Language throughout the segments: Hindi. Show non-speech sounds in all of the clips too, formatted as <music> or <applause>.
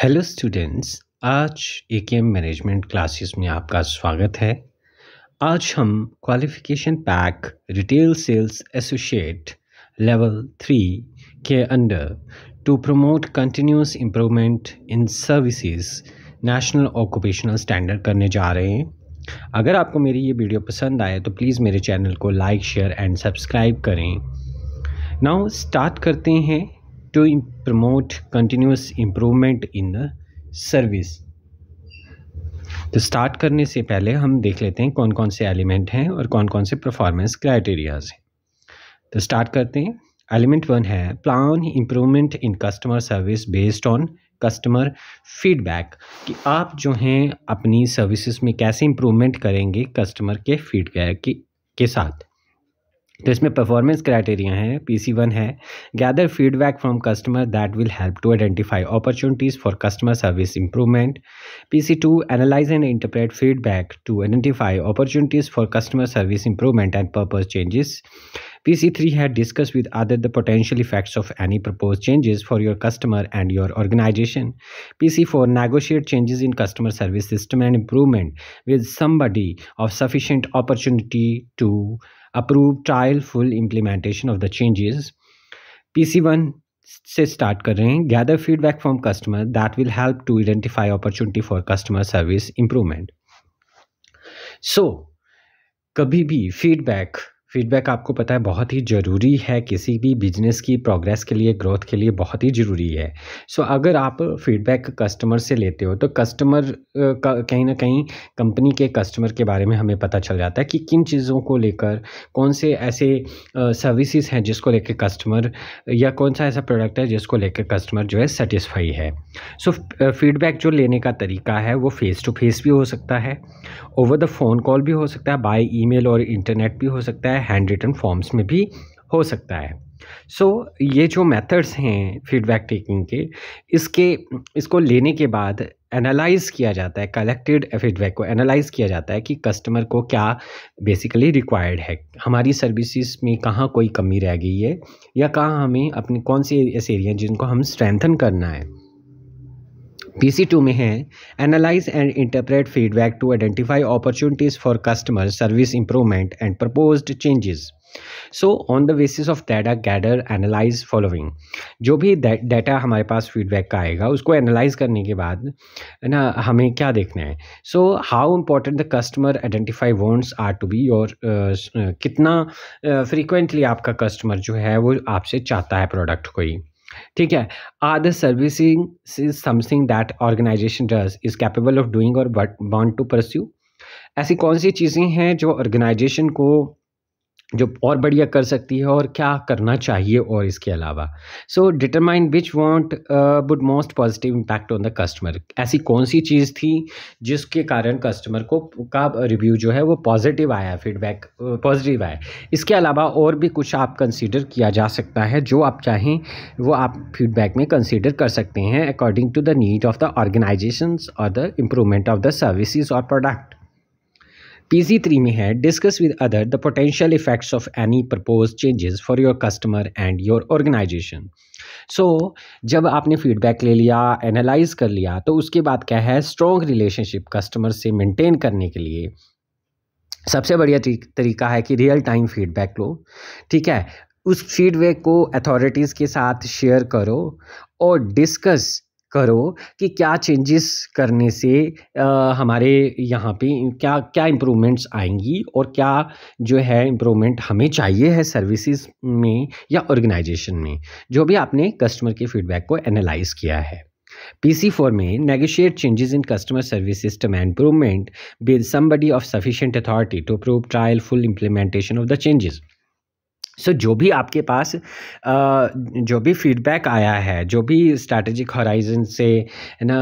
हेलो स्टूडेंट्स आज ए के एम मैनेजमेंट क्लासेस में आपका स्वागत है आज हम qualification pack retail sales associate level three के under to promote continuous improvement in services national occupational standard करने जा रहे हैं अगर आपको मेरी ये वीडियो पसंद आए तो प्लीज़ मेरे चैनल को लाइक शेयर एंड सब्सक्राइब करें नाउ स्टार्ट करते हैं to promote continuous improvement in the service तो स्टार्ट करने से पहले हम देख लेते हैं कौन कौन से एलिमेंट हैं और कौन कौन से परफॉर्मेंस क्राइटेरियाज हैं तो स्टार्ट करते हैं एलिमेंट वन है plan improvement in customer service based on customer feedback कि आप जो हैं अपनी सर्विसेज में कैसे इम्प्रूवमेंट करेंगे कस्टमर के फीडबैक के साथ तो इसमें परफॉर्मेंस क्राइटेरिया है पी सी वन है gather feedback from customer that will help to identify opportunities for customer service improvement P C two analyse and interpret feedback to identify opportunities for customer service improvement and purpose changes P C three है discuss with other the potential effects of any propose changes for your customer and your organisation P C four negotiate changes in customer service system and improvement with somebody of sufficient opportunity to approve trial full implementation of the changes PC one से स्टार्ट कर रहे हैं gather feedback from customer that will help to identify opportunity for customer service improvement so कभी भी फीडबैक फीडबैक आपको पता है बहुत ही ज़रूरी है किसी भी बिजनेस की प्रोग्रेस के लिए ग्रोथ के लिए बहुत ही ज़रूरी है सो so, अगर आप फीडबैक कस्टमर से लेते हो तो कस्टमर कहीं ना कहीं कंपनी के कस्टमर के बारे में हमें पता चल जाता है कि किन चीज़ों को लेकर कौन से ऐसे सर्विसेज हैं जिसको लेकर कस्टमर या कौन सा ऐसा प्रोडक्ट है जिसको लेकर कस्टमर जो है सेटिस्फाई है सो so, फीडबैक जो लेने का तरीका है वो फ़ेस टू फेस भी हो सकता है ओवर द फ़ोन कॉल भी हो सकता है बाई ई और इंटरनेट भी हो सकता है हैंड रिटन फॉर्म्स में भी हो सकता है सो so, ये जो मेथड्स हैं फीडबैक टेकिंग के इसके इसको लेने के बाद एनालाइज किया जाता है कलेक्टेड फीडबैक को एनालाइज किया जाता है कि कस्टमर को क्या बेसिकली रिक्वायर्ड है हमारी सर्विसेज में कहाँ कोई कमी रह गई है या कहाँ हमें अपने कौन से ऐसे एरिया जिनको हम स्ट्रेंथन करना है टू में है analyse and interpret feedback to identify opportunities for customer service improvement and propose changes so on the basis of data gather analyse following जो भी डाटा हमारे पास फीडबैक का आएगा उसको एनालाइज करने के बाद ना हमें क्या देखना है so how important the customer identify wants are to be और कितना फ्रीक्वेंटली uh, आपका कस्टमर जो है वो आपसे चाहता है प्रोडक्ट कोई ठीक है are the servicing is something that organisation does is capable of doing और बट वॉन्ट टू परस्यू ऐसी कौन सी चीज़ें हैं जो ऑर्गेनाइजेशन को जो और बढ़िया कर सकती है और क्या करना चाहिए और इसके अलावा so determine which want would most positive impact on the customer ऐसी कौन सी चीज़ थी जिसके कारण कस्टमर को का रिव्यू जो है वो पॉजिटिव आया फीडबैक पॉजिटिव uh, आया इसके अलावा और भी कुछ आप कंसिडर किया जा सकता है जो आप चाहें वो आप फीडबैक में कंसिडर कर सकते हैं according to the need of the organisation और the improvement of the services और प्रोडक्ट PZ3 में है discuss with other the potential effects of any propose changes for your customer and your organisation so जब आपने फीडबैक ले लिया एनालाइज कर लिया तो उसके बाद क्या है स्ट्रॉन्ग रिलेशनशिप कस्टमर से मेंटेन करने के लिए सबसे बढ़िया तरीका है कि रियल टाइम फीडबैक लो ठीक है उस फीडबैक को अथॉरिटीज़ के साथ शेयर करो और डिस्कस करो कि क्या चेंजेस करने से आ, हमारे यहाँ पे क्या क्या इम्प्रूवमेंट्स आएंगी और क्या जो है इम्प्रूवमेंट हमें चाहिए है सर्विसेज में या ऑर्गेनाइजेशन में जो भी आपने कस्टमर के फीडबैक को एनालाइज किया है पी सी फोर में negotiate changes in customer service system and improvement with somebody of sufficient authority to approve trial full implementation of the changes so so, जो भी आपके पास जो भी फीडबैक आया है जो भी स्ट्रैटेजिक हॉराइजन से है ना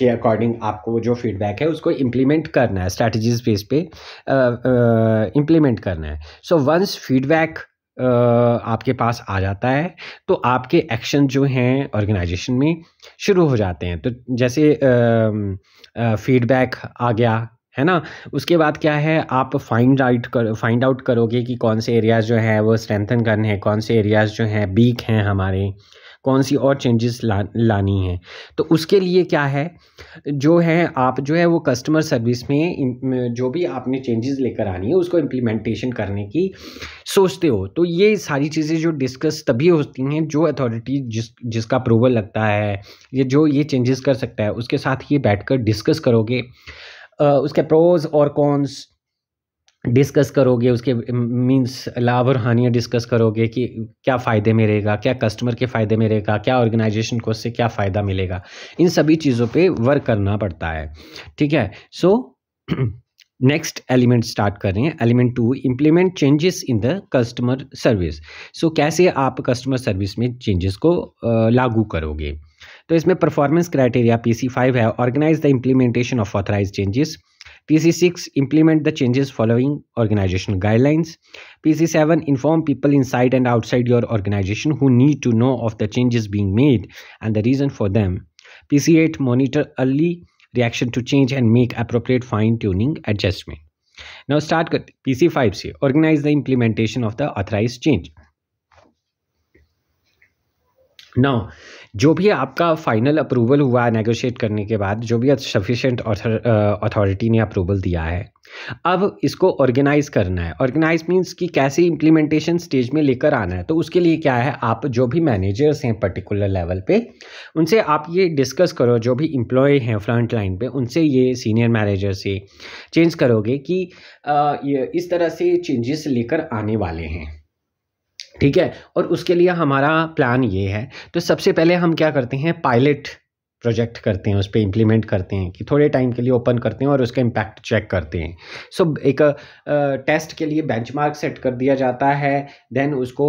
के अकॉर्डिंग आपको जो फीडबैक है उसको इम्प्लीमेंट करना है स्ट्रैटेजीज बेस पे इम्प्लीमेंट करना है सो वंस फीडबैक आपके पास आ जाता है तो आपके एक्शन जो हैं ऑर्गेनाइजेशन में शुरू हो जाते हैं तो जैसे फीडबैक आ गया है ना उसके बाद क्या है आप फाइंड आउट कर फाइंड आउट करोगे कि कौन से एरियाज़ जो हैं वो स्ट्रेंथन करने हैं कौन से एरियाज़ जो हैं वीक हैं हमारे कौन सी और चेंजेस ला लानी है तो उसके लिए क्या है जो है आप जो है वो कस्टमर सर्विस में जो भी आपने चेंजेस लेकर आनी है उसको इम्प्लीमेंटेशन करने की सोचते हो तो ये सारी चीज़ें जो डिस्कस तभी होती हैं जो अथॉरिटी जिस जिसका अप्रूवल लगता है या जो ये चेंजेस कर सकता है उसके साथ ये बैठकर डिस्कस करोगे उसके प्रोज और कॉन्स डिस्कस करोगे उसके मींस लाभ और हानियाँ डिस्कस करोगे कि क्या फ़ायदे में रहेगा क्या कस्टमर के फ़ायदे में रहेगा क्या ऑर्गेनाइजेशन को उससे क्या फ़ायदा मिलेगा इन सभी चीज़ों पे वर्क करना पड़ता है ठीक है सो नेक्स्ट एलिमेंट स्टार्ट कर रहे हैं element to implement changes in the customer service so कैसे आप कस्टमर सर्विस में चेंजेस को लागू करोगे तो इसमें performance criteria P C five है organise the implementation of authorise changes P C six implement the changes following organisation guidelines P C seven inform people inside and outside your organisation who need to know of the changes being made and the reason for them P C eight monitor early reaction to change and make appropriate fine tuning adjustment Now start with PC5 से organize the implementation of the authorized change. नौ जो भी आपका फाइनल अप्रूवल हुआ है नेगोशिएट करने के बाद जो भी सफिशेंट अथॉरिटी uh, ने अप्रूवल दिया है अब इसको ऑर्गेनाइज करना है ऑर्गेनाइज मीन्स कि कैसे इम्प्लीमेंटेशन स्टेज में लेकर आना है तो उसके लिए क्या है आप जो भी मैनेजर्स हैं पर्टिकुलर लेवल पे उनसे आप ये डिस्कस करो जो भी इम्प्लॉय हैं फ्रंट लाइन पे उनसे ये सीनियर मैनेजर से चेंज करोगे कि आ, uh, ये इस तरह से चेंजेस लेकर आने वाले हैं ठीक है और उसके लिए हमारा प्लान ये है तो सबसे पहले हम क्या करते हैं पायलट प्रोजेक्ट करते हैं उस पर इम्प्लीमेंट करते हैं कि थोड़े टाइम के लिए ओपन करते हैं और उसका इम्पैक्ट चेक करते हैं सो so, एक टेस्ट के लिए बेंचमार्क सेट कर दिया जाता है देन उसको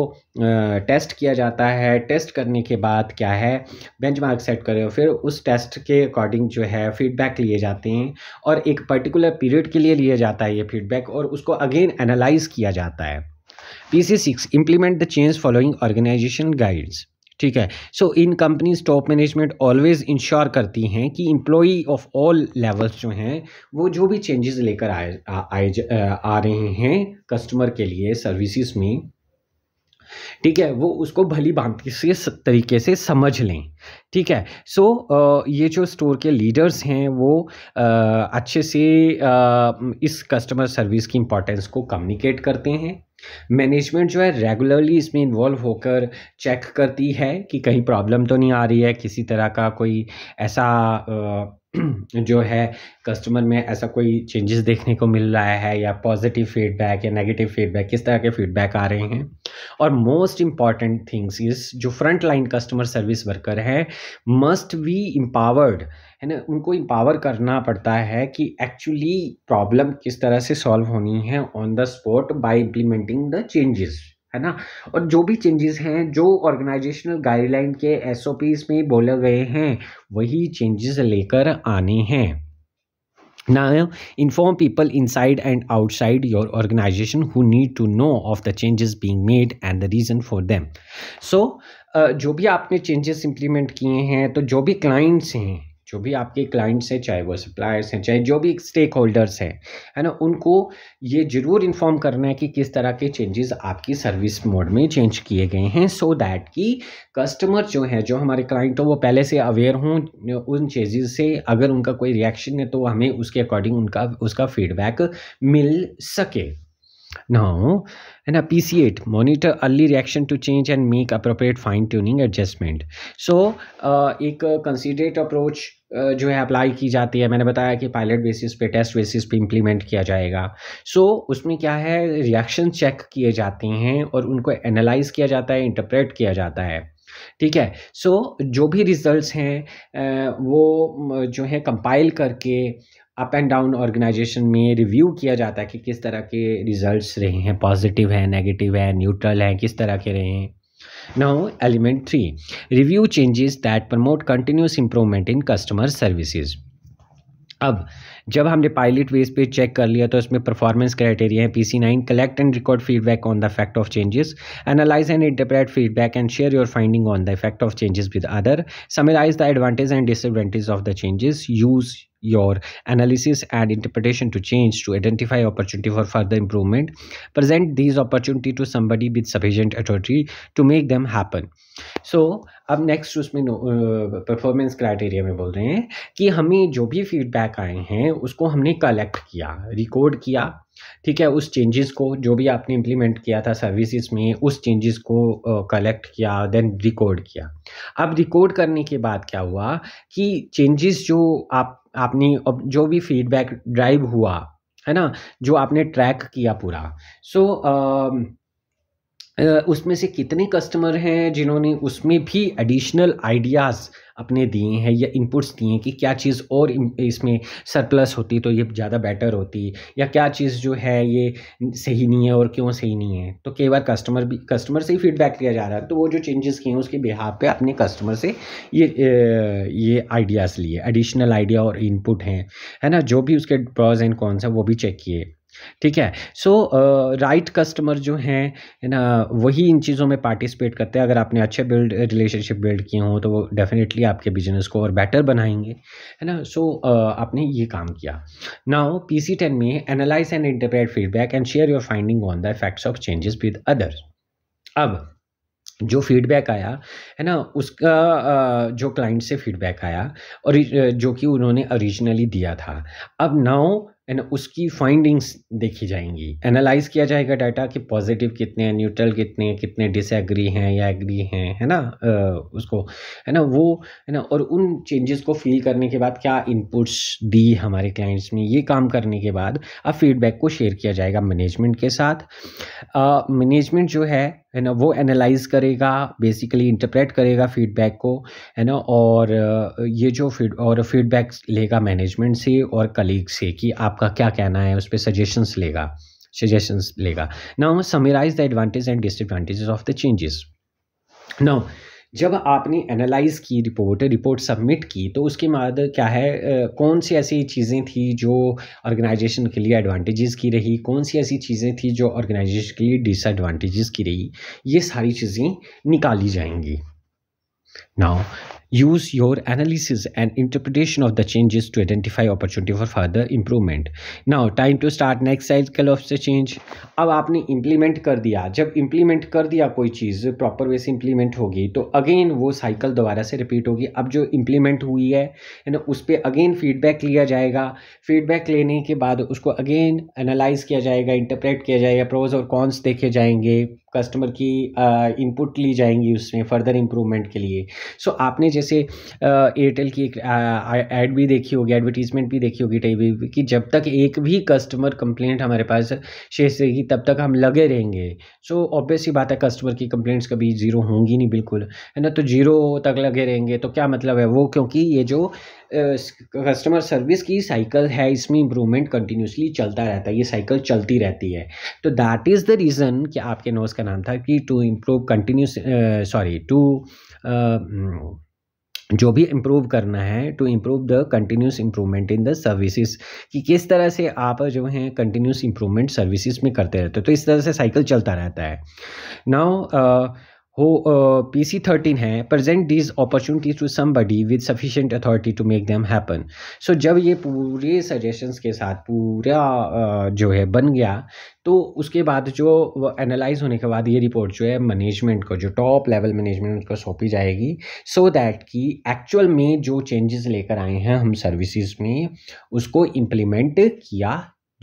टेस्ट किया जाता है टेस्ट करने के बाद क्या है बेंचमार्क सेट करें फिर उस टेस्ट के अकॉर्डिंग जो है फीडबैक लिए जाते हैं और एक पर्टिकुलर पीरियड के लिए लिया जाता है ये फीडबैक और उसको अगेन एनालाइज किया जाता है PC six implement the change following organisation guides ठीक है so in companies top management always ensure करती हैं कि इम्प्लॉई ऑफ ऑल लेवल्स जो हैं वो जो भी चेंजेस लेकर आए आए आ रहे हैं कस्टमर के लिए सर्विसेज में ठीक है वो उसको भली भांति से तरीके से समझ लें ठीक है सो so, ये जो स्टोर के लीडर्स हैं वो अच्छे से इस कस्टमर सर्विस की इम्पोर्टेंस को कम्युनिकेट करते हैं मैनेजमेंट जो है रेगुलरली इसमें इन्वॉल्व होकर चेक करती है कि कहीं प्रॉब्लम तो नहीं आ रही है किसी तरह का कोई ऐसा <clears throat> जो है कस्टमर में ऐसा कोई चेंजेस देखने को मिल रहा है या पॉजिटिव फीडबैक या नेगेटिव फीडबैक किस तरह के फीडबैक आ रहे हैं और मोस्ट इम्पॉर्टेंट थिंग्स इज जो front line customer service worker हैं मस्ट बी एम्पावर्ड है ना उनको एम्पावर करना पड़ता है कि एक्चुअली प्रॉब्लम किस तरह से सॉल्व होनी है on the spot by implementing the changes है ना और जो भी चेंजेस हैं जो ऑर्गेनाइजेशनल गाइडलाइन के एस में बोले गए हैं वही चेंजेस लेकर आने हैं Now, inform people inside and outside your organization who need to know of the changes being made and the reason for them. So, uh, जो भी आपने changes implement किए हैं तो जो भी clients हैं जो भी आपके क्लाइंट्स हैं चाहे वो सप्लायर्स हैं चाहे जो भी स्टेक होल्डर्स हैं है ना उनको ये ज़रूर इन्फॉर्म करना है कि किस तरह के चेंजेस आपकी सर्विस मोड में चेंज किए गए हैं सो so दैट कि कस्टमर जो हैं जो हमारे क्लाइंट हो वो पहले से अवेयर हों उन चेंजेस से अगर उनका कोई रिएक्शन है तो हमें उसके अकॉर्डिंग उनका उसका फीडबैक मिल सके है ना P C eight monitor early reaction to change and make appropriate fine tuning adjustment so एक कंसिडरेट अप्रोच जो है अप्लाई की जाती है मैंने बताया कि पायलट बेसिस पे टेस्ट बेसिस पे इम्प्लीमेंट किया जाएगा सो so, उसमें क्या है रिएक्शन चेक किए जाते हैं और उनको एनालाइज किया जाता है इंटरप्रेट किया जाता है ठीक है सो so, जो भी रिजल्ट्स हैं वो जो है कंपाइल करके अप एंड डाउन ऑर्गेनाइजेशन में रिव्यू किया जाता है कि किस तरह के रिजल्ट्स रहे हैं पॉजिटिव हैं नेगेटिव हैं न्यूट्रल हैं किस तरह के रहे हैं Now, element 3 review changes that promote continuous improvement in customer services. अब जब हमने पायलट वेज पे चेक कर लिया तो इसमें परफॉर्मेंस क्राइटेरिया है P C nine collect and record feedback on the effect of changes analyse and interpret feedback and share your finding on the effect of changes with other summarise the advantage and disadvantage of the changes use your analysis and interpretation to change to identify opportunity for further improvement present these opportunity to somebody with sufficient authority to make them happen so, अब नेक्स्ट उसमें परफॉर्मेंस क्राइटेरिया में बोल रहे हैं कि हमें जो भी फीडबैक आए हैं उसको हमने कलेक्ट किया रिकॉर्ड किया ठीक है उस चेंजेस को जो भी आपने इम्प्लीमेंट किया था सर्विसेज में उस चेंजेस को कलेक्ट uh, किया देन रिकॉर्ड किया अब रिकॉर्ड करने के बाद क्या हुआ कि चेंजेस जो आप आपने अब जो भी फीडबैक ड्राइव हुआ है ना जो आपने ट्रैक किया पूरा सो so, uh, उसमें से कितने कस्टमर हैं जिन्होंने उसमें भी एडिशनल आइडियाज़ अपने दिए हैं या इनपुट्स दिए हैं कि क्या चीज़ और इसमें सरप्लस होती तो ये ज़्यादा बेटर होती या क्या चीज़ जो है ये सही नहीं है और क्यों सही नहीं है तो कई बार कस्टमर भी कस्टमर से ही फीडबैक लिया जा रहा है तो वो जो चेंजेस किए हैं उसके बिहाब पे अपने कस्टमर से ये ये आइडियाज़ लिए एडिशनल आइडिया और इनपुट हैं है ना जो भी उसके प्रॉज एंड कॉन्स हैं वो भी चेक किए ठीक है सो राइट कस्टमर जो हैं है ना वही इन चीज़ों में पार्टिसिपेट करते हैं अगर आपने अच्छे बिल्ड रिलेशनशिप बिल्ड किए हों तो वो डेफिनेटली आपके बिजनेस को और बेटर बनाएंगे है ना सो so, uh, आपने ये काम किया नाउ पी सी टेन में analyse and interpret feedback and share your finding on the effects of changes with other अब जो फीडबैक आया है ना उसका जो क्लाइंट से फीडबैक आया और जो कि उन्होंने ओरिजिनली दिया था अब नाउ एंड उसकी फाइंडिंग्स देखी जाएंगी एनालाइज किया जाएगा डाटा कि पॉजिटिव कितने हैं न्यूट्रल कितने हैं कितने डिसएग्री हैं या एग्री हैं है ना उसको है ना वो है ना और उन चेंजेस को फील करने के बाद क्या इनपुट्स दी हमारे क्लाइंट्स में ये काम करने के बाद अब फीडबैक को शेयर किया जाएगा मैनेजमेंट के साथ मैनेजमेंट जो है है ना वो एनालाइज करेगा बेसिकली इंटरप्रेट करेगा फीडबैक को है ना और ये जो फीड और फीडबैक लेगा मैनेजमेंट से और कलीग से कि आपका क्या कहना है उस पर सजेशंस लेगा सजेशंस लेगा now summarise the advantage and disadvantages of the changes now जब आपने एनालाइज की रिपोर्ट रिपोर्ट सबमिट की तो उसके बाद क्या है कौन सी ऐसी चीज़ें थी जो ऑर्गेनाइजेशन के लिए एडवांटेजेस की रही कौन सी ऐसी चीज़ें थी जो ऑर्गेनाइजेशन के लिए डिसएडवांटेजेस की रही ये सारी चीज़ें निकाली जाएंगी now Use your analysis and interpretation of the changes to identify opportunity for further improvement. Now time to start next cycle of the change. अब आपने implement कर दिया जब implement कर दिया कोई चीज़ proper way से implement होगी तो again वो cycle दोबारा से repeat होगी अब जो implement हुई है ना उस पर अगेन फीडबैक लिया जाएगा फीडबैक लेने के बाद उसको अगेन एनालाइज किया जाएगा इंटरप्रेट किया जाएगा प्रोज और कॉन्स देखे जाएंगे कस्टमर की इनपुट uh, ली जाएंगी उसमें फर्दर इम्प्रूवमेंट के लिए सो so, आपने जैसे जैसे एयरटेल की एक ऐड भी देखी होगी एडवर्टीजमेंट भी देखी होगी टीवी की जब तक एक भी कस्टमर कंप्लेंट हमारे पास शेष रहेगी तब तक हम लगे रहेंगे सो ऑब्वियस ही बात है कस्टमर की कंप्लेंट्स कभी ज़ीरो होंगी नहीं बिल्कुल है ना तो ज़ीरो तक लगे रहेंगे तो क्या मतलब है वो क्योंकि ये जो कस्टमर सर्विस की साइकिल है इसमें इम्प्रूवमेंट कंटिन्यूसली चलता रहता है ये साइकिल चलती रहती है तो दैट इज़ द रीज़न कि आपके नोस का नाम था कि to improve continuous sorry to जो भी इम्प्रूव करना है to improve the continuous improvement in the services कि किस तरह से आप जो हैं कंटिन्यूस इम्प्रूवमेंट सर्विसेज में करते रहते हो तो इस तरह से साइकिल चलता रहता है नाउ हो पी सी थर्टीन है these opportunities to somebody with sufficient authority to make them happen so जब ये पूरे suggestions के साथ पूरा uh, जो है बन गया तो उसके बाद जो एनालाइज होने के बाद ये रिपोर्ट जो है मैनेजमेंट को जो टॉप लेवल मैनेजमेंट को सौंपी जाएगी सो so दैट कि एक्चुअल में जो चेंजेस लेकर आए हैं हम सर्विसेज में उसको इम्प्लीमेंट किया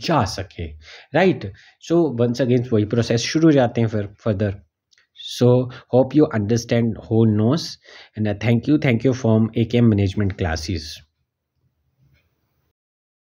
जा सके राइट सो वंस अगेंस्ट वही प्रोसेस शुरू हो जाते हैं फिर further so hope you understand whole nose and thank you thank you from akm management classes